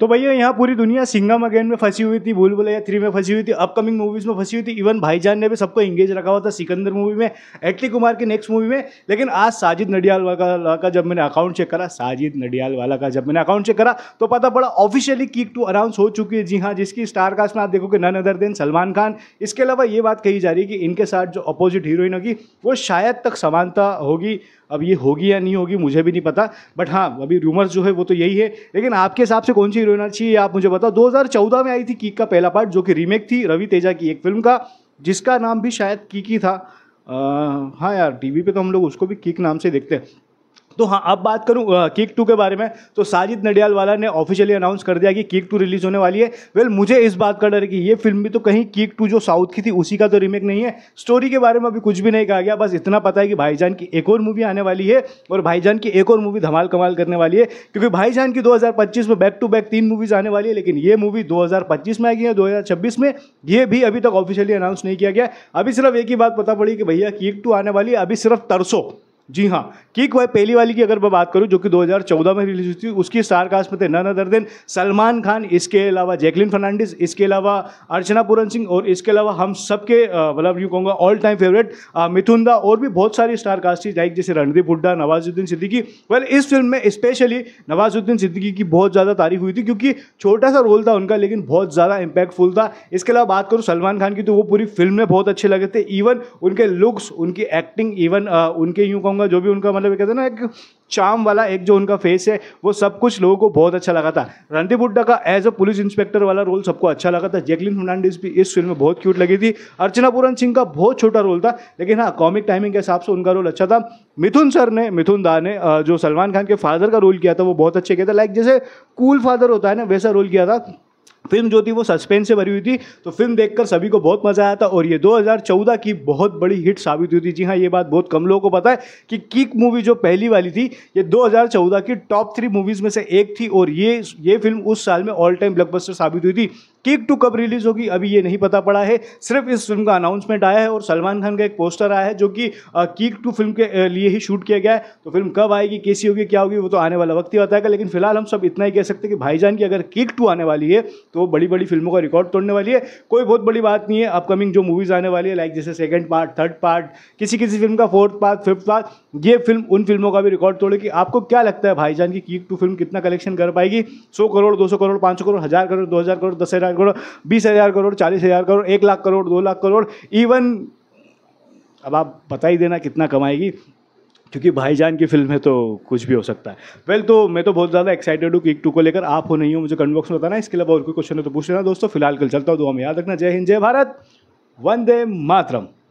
तो भैया यहाँ पूरी दुनिया सिंगम अगेन में फंसी हुई थी भूल भुलैया थ्री में फंसी हुई थी अपकमिंग मूवीज में फंसी हुई थी इवन भाईजान ने भी सबको इंगेज रखा हुआ था सिकंदर मूवी में एटली कुमार की नेक्स्ट मूवी में लेकिन आज साजिद नडियाल वाला का जब मैंने अकाउंट चेक करा साजिद नडियाल वाला का जब मैंने अकाउंट चेक करा तो पता पड़ा ऑफिशियली किक टू अनाउंस हो चुकी है जी हाँ जिसकी स्टारकास्ट में आप देखोगे none other than Salman Khan इसके अलावा ये बात कही जा रही है कि इनके साथ जो अपोजिट हीरोइन होगी वो शायद तक समानता होगी अब ये होगी या नहीं होगी मुझे भी नहीं पता बट हाँ अभी रूमर्स जो है वो तो यही है लेकिन आपके हिसाब से कौन सी हीरोइन अच्छी है आप मुझे बताओ 2014 में आई थी कीक का पहला पार्ट जो कि रीमेक थी रवि तेजा की एक फिल्म का जिसका नाम भी शायद कीकी था आ, हाँ यार टीवी पे तो हम लोग उसको भी किक नाम से देखते हैं तो हाँ अब बात करूँ किक टू के बारे में तो साजिद नडियाल वाला ने ऑफिशियली अनाउंस कर दिया कि किक टू रिलीज होने वाली है वेल मुझे इस बात का डर है कि ये फिल्म भी तो कहीं किक टू जो साउथ की थी उसी का तो रीमेक नहीं है स्टोरी के बारे में अभी कुछ भी नहीं कहा गया बस इतना पता है कि भाईजान की एक और मूवी आने वाली है और भाईजान की एक और मूवी धमाल कमाल करने वाली है क्योंकि भाईजान की दो में बैक टू बैक तीन मूवीज़ आने वाली है लेकिन ये मूवी दो में आएगी है दो में ये भी अभी तक ऑफिशियली अनाउंस नहीं किया गया अभी सिर्फ एक ही बात पता पड़ी कि भैया किक टू आने वाली है अभी सिर्फ तरसो जी हाँ किक वह पहली वाली की अगर मैं बात करूँ जो कि 2014 में रिलीज हुई थी उसकी स्टार कास्ट में थे नाना दर्देन सलमान खान इसके अलावा जैकलिन फर्नांडिस इसके अलावा अर्चना पूरन सिंह और इसके अलावा हम सबके मतलब यूँ कहूँगा ऑल टाइम फेवरेट मिथुन दा और भी बहुत सारी स्टार कास्ट थी लाइक जैसे रणदीप हुड्डा नवाजुद्दीन सिद्दीकी वेल इस फिल्म में स्पेशली नवाजुद्दीन सिद्दीकी की बहुत ज़्यादा तारीफ हुई थी क्योंकि छोटा सा रोल था उनका लेकिन बहुत ज़्यादा इम्पैक्टफुल था इसके अलावा बात करूँ सलमान खान की तो वो पूरी फिल्म में बहुत अच्छे लगे थे इवन उनके लुक्स उनकी एक्टिंग इवन उनके यूँ कहूँ कहूँगा जो भी उनका मतलब कहते हैं ना एक चाम वाला एक जो उनका फेस है वो सब कुछ लोगों को बहुत अच्छा लगा था रणदीप हुड्डा का एज अ पुलिस इंस्पेक्टर वाला रोल सबको अच्छा लगा था जैकलिन फर्नांडिस भी इस फिल्म में बहुत क्यूट लगी थी अर्चना पूरन सिंह का बहुत छोटा रोल था लेकिन हाँ कॉमिक टाइमिंग के हिसाब से उनका रोल अच्छा था मिथुन सर ने मिथुन दा ने जो सलमान खान के फादर का रोल किया था वो बहुत अच्छे किया था लाइक जैसे कूल फादर होता है ना वैसा रोल किया था फिल्म जो थी वो सस्पेंस से भरी हुई थी तो फिल्म देखकर सभी को बहुत मज़ा आया था और ये 2014 की बहुत बड़ी हिट साबित हुई थी जी हाँ ये बात बहुत कम लोगों को पता है कि किक मूवी जो पहली वाली थी ये 2014 की टॉप थ्री मूवीज़ में से एक थी और ये ये फिल्म उस साल में ऑल टाइम ब्लॉकबस्टर साबित हुई थी किक टू कब रिलीज़ होगी अभी ये नहीं पता पड़ा है सिर्फ इस फिल्म का अनाउंसमेंट आया है और सलमान खान का एक पोस्टर आया है जो कि किक टू फिल्म के लिए ही शूट किया गया है तो फिल्म कब आएगी कैसी होगी क्या होगी वो तो आने वाला वक्त ही बताएगा लेकिन फिलहाल हम सब इतना ही कह सकते हैं कि भाईजान की अगर किक टू आने वाली है तो बड़ी बड़ी फिल्मों का रिकॉर्ड तोड़ने वाली है कोई बहुत बड़ी बात नहीं है अपकमिंग जो मूवीज़ आने वाली है लाइक जैसे सेकंड पार्ट थर्ड पार्ट किसी किसी फिल्म का फोर्थ पार्ट फिफ्थ पार्ट ये फिल्म उन फिल्मों का भी रिकॉर्ड तोड़ेगी आपको क्या लगता है भाईजान की कीक टू फिल्म कितना कलेक्शन कर पाएगी सौ करोड़ दो सौ करोड़ पाँच सौ करोड़ हज़ार करोड़ दो हज़ार करोड़ दस हज़ार करोड़ बीस हज़ार करोड़ चालीस हज़ार करोड़ एक लाख करोड़ दो लाख करोड़ इवन अब आप बता ही देना कितना कमाएगी क्योंकि भाईजान की फिल्म है तो कुछ भी हो सकता है वेल तो मैं तो बहुत ज़्यादा एक्साइटेड हूँ किक टू को लेकर आप हो नहीं हो मुझे कमेंट बॉक्स में बताना इसके अलावा और कोई क्वेश्चन है तो पूछ लेना दोस्तों फिलहाल कल चलता हूँ तो हम याद रखना जय हिंद जय भारत वंदे मातरम